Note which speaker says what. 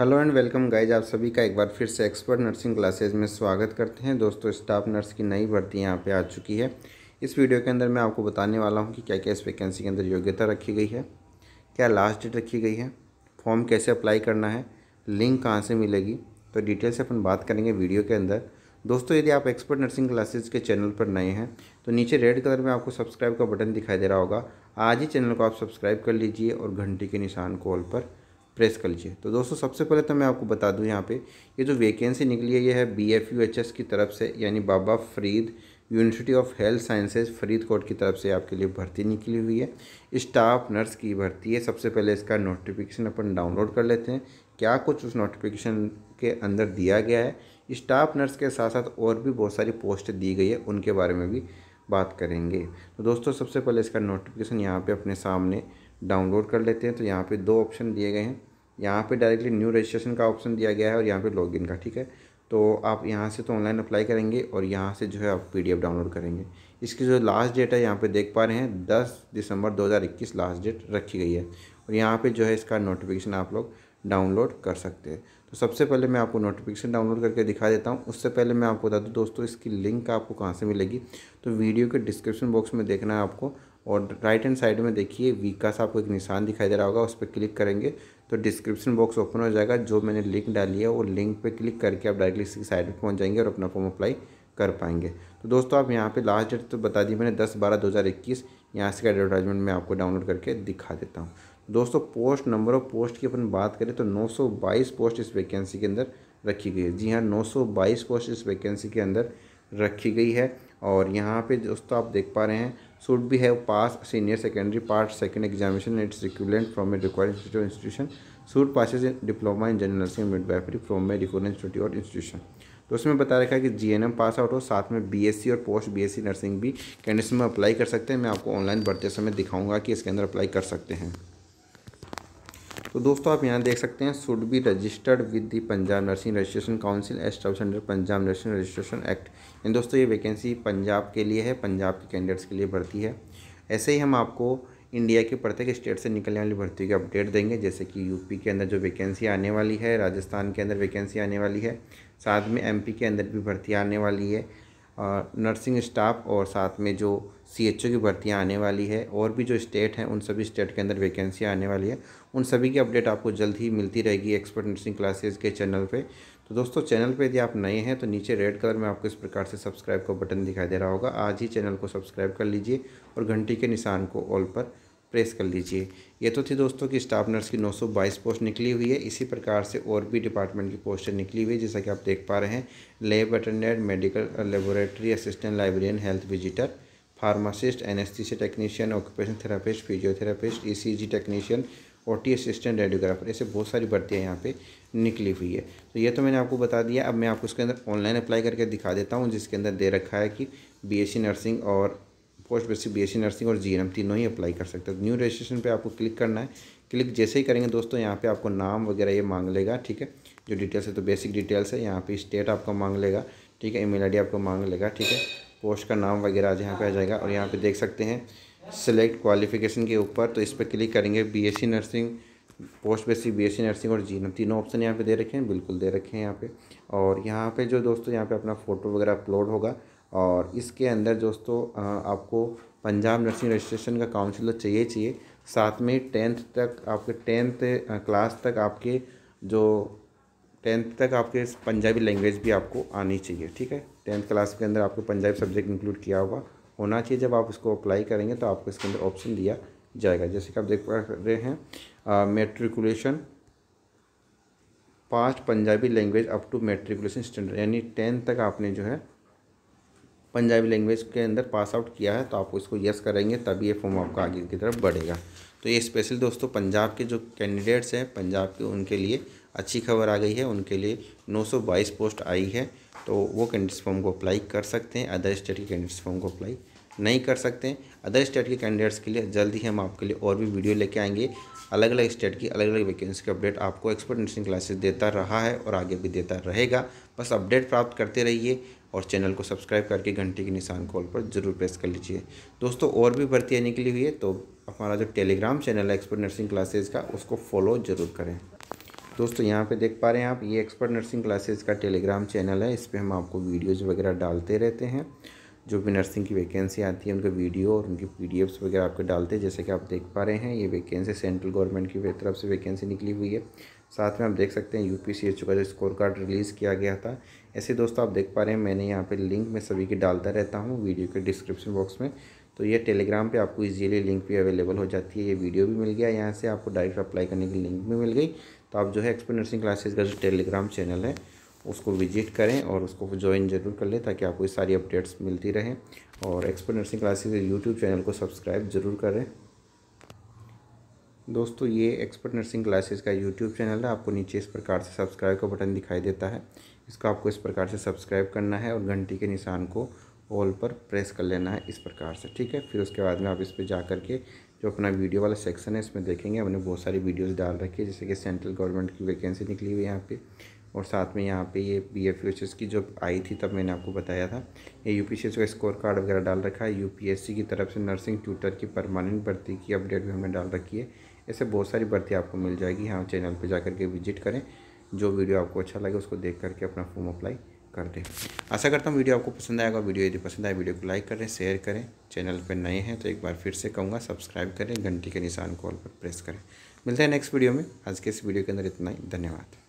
Speaker 1: hello and welcome guys आप सभी का एक बार फिर से एक्सपर्ट नर्सिंग क्लासेज में स्वागत करते हैं दोस्तों स्टाफ नर्स की नई भर्ती यहाँ पे आ चुकी है इस वीडियो के अंदर मैं आपको बताने वाला हूँ कि क्या क्या इस वैकेंसी के अंदर योग्यता रखी गई है क्या लास्ट डेट रखी गई है फॉर्म कैसे अप्लाई करना है लिंक कहाँ से मिलेगी तो डिटेल से अपन बात करेंगे वीडियो के अंदर दोस्तों यदि आप एक्सपर्ट नर्सिंग क्लासेज के चैनल पर नए हैं तो नीचे रेड कलर में आपको सब्सक्राइब का बटन दिखाई दे रहा होगा आज ही चैनल को आप सब्सक्राइब कर लीजिए और घंटी के निशान कॉल पर प्रेस कर लीजिए तो दोस्तों सबसे पहले तो मैं आपको बता दूं यहाँ पे ये जो वैकेंसी निकली है ये है B F U H S की तरफ से यानी Baba Farid university of health sciences Faridkot की तरफ से आपके लिए भर्ती निकली हुई है स्टाफ नर्स की भर्ती है सबसे पहले इसका नोटिफिकेशन अपन डाउनलोड कर लेते हैं क्या कुछ उस नोटिफिकेशन के अंदर दिया गया है स्टाफ नर्स के साथ साथ और भी बहुत सारी पोस्ट दी गई है उनके बारे में भी बात करेंगे तो दोस्तों सबसे पहले इसका नोटिफिकेशन यहाँ पे अपने सामने डाउनलोड कर लेते हैं तो यहाँ पे दो ऑप्शन दिए गए हैं यहाँ पे डायरेक्टली न्यू रजिस्ट्रेशन का ऑप्शन दिया गया है और यहाँ पे लॉगिन का ठीक है तो आप यहाँ से तो ऑनलाइन अप्लाई करेंगे और यहाँ से जो है आप पी डाउनलोड करेंगे इसकी जो लास्ट डेट है यहाँ पे देख पा रहे हैं 10 दिसंबर 2021 लास्ट डेट रखी गई है और यहाँ पे जो है इसका नोटिफिकेशन आप लोग डाउनलोड कर सकते हैं तो सबसे पहले मैं आपको नोटिफिकेशन डाउनलोड करके दिखा देता हूँ उससे पहले मैं आपको बता दूँ दोस्तों इसकी लिंक आपको कहाँ से मिलेगी तो वीडियो के डिस्क्रिप्शन बॉक्स में देखना है आपको और राइट हैंड साइड में देखिए वी का सा आपको एक निशान दिखाई दे रहा होगा उस पर क्लिक करेंगे तो डिस्क्रिप्शन बॉक्स ओपन हो जाएगा जो मैंने लिंक डाली है वो लिंक पे क्लिक करके आप डायरेक्टली इसकी साइड पर पहुँच जाएंगे और अपना फॉर्म अप्लाई कर पाएंगे तो दोस्तों आप यहाँ पे लास्ट डेट तो बता दी मैंने दस बारह दो हज़ार इक्कीस यहाँ से एडवर्टाइजमेंट मैं आपको डाउनलोड करके दिखा देता हूँ दोस्तों पोस्ट नंबर ऑफ पोस्ट की अपन बात करें तो नौ पोस्ट इस वैकेंसी के अंदर रखी गई है जी हाँ नौ पोस्ट इस वैकेंसी के अंदर रखी गई है और यहाँ पे दोस्तों आप देख पा रहे हैं should be have passed senior secondary part second examination and its equivalent from a required institute or institution should passes a diploma in general nursing midwifery from a required institute or institution तो उसमें बता रखा है कि जी pass out हो साथ में BSc और पोस्ट बीएससी नर्सिंग भी कैंडिडेट्स में अप्लाई कर सकते हैं मैं आपको ऑनलाइन बढ़ते समय दिखाऊंगा कि इसके अंदर अप्लाई कर सकते हैं तो दोस्तों आप यहाँ देख सकते हैं should be registered with the Punjab nursing registration council establish under Punjab nursing registration act in दोस्तों ये वैकेंसी पंजाब के लिए है पंजाब के कैंडिडेट्स के लिए भर्ती है ऐसे ही हम आपको इंडिया के प्रत्येक स्टेट से निकलने वाली भर्ती की अपडेट देंगे जैसे कि यूपी के अंदर जो वैकेंसी आने वाली है राजस्थान के अंदर वैकेंसी आने वाली है साथ में एमपी के अंदर भी भर्ती आने वाली है नर्सिंग स्टाफ और साथ में जो सी की भर्तियाँ आने वाली है और भी जो स्टेट हैं उन सभी स्टेट के अंदर वैकेंसियाँ आने वाली है उन सभी की अपडेट आपको जल्द ही मिलती रहेगी एक्सपर्ट नर्सिंग क्लासेज के चैनल पे तो दोस्तों चैनल पे यदि आप नए हैं तो नीचे रेड कलर में आपको इस प्रकार से सब्सक्राइब का बटन दिखाई दे रहा होगा आज ही चैनल को सब्सक्राइब कर लीजिए और घंटी के निशान को ऑल पर प्रेस कर लीजिए ये तो थी दोस्तों कि स्टाफ नर्स की 922 पोस्ट निकली हुई है इसी प्रकार से और भी डिपार्टमेंट की पोस्टें निकली हुई है जैसा कि आप देख पा रहे हैं lab attendant medical laboratory assistant librarian health visitor pharmacist anaesthesia technician occupation therapist physiotherapist G technician और टी असिस्टेंट रेडियोग्राफर ऐसे बहुत सारी भर्तियाँ यहाँ पे निकली हुई है तो ये तो मैंने आपको बता दिया अब मैं आपको उसके अंदर ऑनलाइन अप्लाई करके दिखा देता हूँ जिसके अंदर दे रखा है कि बीएससी नर्सिंग और पोस्ट बेसिक बी नर्सिंग और जी तीनों ही अप्लाई कर सकते हैं न्यू रजिस्ट्रेशन पर आपको क्लिक करना है क्लिक जैसे ही करेंगे दोस्तों यहाँ पर आपको नाम वगैरह ये मांग लेगा ठीक है जो डिटेल्स है तो बेसिक डिटेल्स है यहाँ पर स्टेट आपका मांग लेगा ठीक है ई मेल आपको मांग लेगा ठीक है पोस्ट का नाम वगैरह आज यहाँ पर आ जाएगा और यहाँ पर देख सकते हैं सेलेक्ट क्वालिफिकेशन के ऊपर तो इस पर क्लिक करेंगे BSc nursing post basic BSc nursing और जीनम तीनों ऑप्शन यहाँ पे दे रखे हैं बिल्कुल दे रखे हैं यहाँ पे और यहाँ पे जो दोस्तों यहाँ पे अपना फ़ोटो वगैरह अपलोड होगा और इसके अंदर दोस्तों आपको पंजाब नर्सिंग रजिस्ट्रेशन का काउंसिलर चाहिए चाहिए साथ में टेंथ तक आपके टेंथ क्लास तक आपके जो टेंथ तक आपके पंजाबी लैंग्वेज भी आपको आनी चाहिए ठीक है टेंथ क्लास के अंदर आपको पंजाबी सब्जेक्ट इंक्लूड किया होगा होना चाहिए जब आप इसको अप्लाई करेंगे तो आपको इसके अंदर ऑप्शन दिया जाएगा जैसे कि आप देख पा रहे हैं matriculation passed Punjabi language up to matriculation standard यानी टेंथ तक आपने जो है पंजाबी लैंग्वेज के अंदर पास आउट किया है तो आप इसको यस करेंगे तभी ये फॉर्म आपका आगे की तरफ बढ़ेगा तो ये स्पेशल दोस्तों पंजाब के जो कैंडिडेट्स हैं पंजाब के उनके लिए अच्छी खबर आ गई है उनके लिए 922 पोस्ट आई है तो वो कैंडिडेट्स फॉर्म को अप्लाई कर सकते हैं अदर स्टेट के कैंडिडेट्स फॉर्म को अप्लाई नहीं कर सकते हैं अदर स्टेट के कैंडिडेट्स के लिए जल्द ही हम आपके लिए और भी वीडियो लेके आएंगे अलग अलग स्टेट की अलग अलग वैकेंसी के अपडेट आपको एक्सपर्ट नर्सिंग क्लासेस देता रहा है और आगे भी देता रहेगा बस अपडेट प्राप्त करते रहिए और चैनल को सब्सक्राइब करके घंटे के निशान कॉल पर जरूर प्रेस कर लीजिए दोस्तों और भी भर्ती आने के लिए हुई है तो हमारा जो टेलीग्राम चैनल है एक्सपर्ट नर्सिंग क्लासेज का उसको फॉलो जरूर करें दोस्तों यहाँ पे देख पा रहे हैं आप ये एक्सपर्ट नर्सिंग क्लासेस का टेलीग्राम चैनल है इस पर हम आपको वीडियोज़ वगैरह डालते रहते हैं जो भी नर्सिंग की वैकेंसी आती है उनके वीडियो और उनकी पी वगैरह आपको डालते हैं जैसे कि आप देख पा रहे हैं ये वैकेंसी सेंट्रल गवर्नमेंट की तरफ से वैकेंसी निकली हुई है साथ में आप देख सकते हैं यू पी का जो स्कोर कार्ड रिलीज़ किया गया था ऐसे दोस्तों आप देख पा रहे हैं मैंने यहाँ पे लिंक में सभी की डालता रहता हूँ वीडियो के डिस्क्रिप्शन बॉक्स में तो ये टेलीग्राम पे आपको इजीली लिंक भी अवेलेबल हो जाती है ये वीडियो भी मिल गया यहाँ से आपको डायरेक्ट अप्लाई करने की लिंक भी मिल गई तो आप जो है एक्सपर्ट नर्सिंग क्लासेज का जो टेलीग्राम चैनल है उसको विजिट करें और उसको ज्वाइन जरूर कर लें ताकि आपको ये सारी अपडेट्स मिलती रहें और एक्सपर्ट नर्सिंग क्लासेज के यूट्यूब चैनल को सब्सक्राइब ज़रूर करें दोस्तों ये एक्सपर्ट नर्सिंग क्लासेस का यूट्यूब चैनल है आपको नीचे इस प्रकार से सब्सक्राइब का बटन दिखाई देता है इसको आपको इस प्रकार से सब्सक्राइब करना है और घंटी के निशान को ऑल पर प्रेस कर लेना है इस प्रकार से ठीक है फिर उसके बाद में आप इस पर जा करके जो अपना वीडियो वाला सेक्शन है इसमें देखेंगे हमने बहुत सारी वीडियोज़ डाल रखी है जैसे कि सेंट्रल गवर्नमेंट की वैकेंसी निकली हुई है यहाँ पर और साथ में यहाँ पे ये बी एफ की जो आई थी तब मैंने आपको बताया था ये यू पी का स्कोर कार्ड वगैरह डाल रखा है यू की तरफ से नर्सिंग ट्यूटर की परमानेंट भर्ती की अपडेट भी हमने डाल रखी है ऐसे बहुत सारी भर्ती आपको मिल जाएगी हाँ चैनल पर जा के विजिट करें जो वीडियो आपको अच्छा लगे उसको देख करके अपना फॉर्म अप्लाई कर दें आशा करता हूँ वीडियो आपको पसंद आएगा वीडियो यदि पसंद आए वीडियो को लाइक करें शेयर करें चैनल पर नए हैं तो एक बार फिर से कहूँगा सब्सक्राइब करें घंटी के निशान कॉल पर प्रेस करें मिलते हैं नेक्स्ट वीडियो में आज के इस वीडियो के अंदर इतना ही धन्यवाद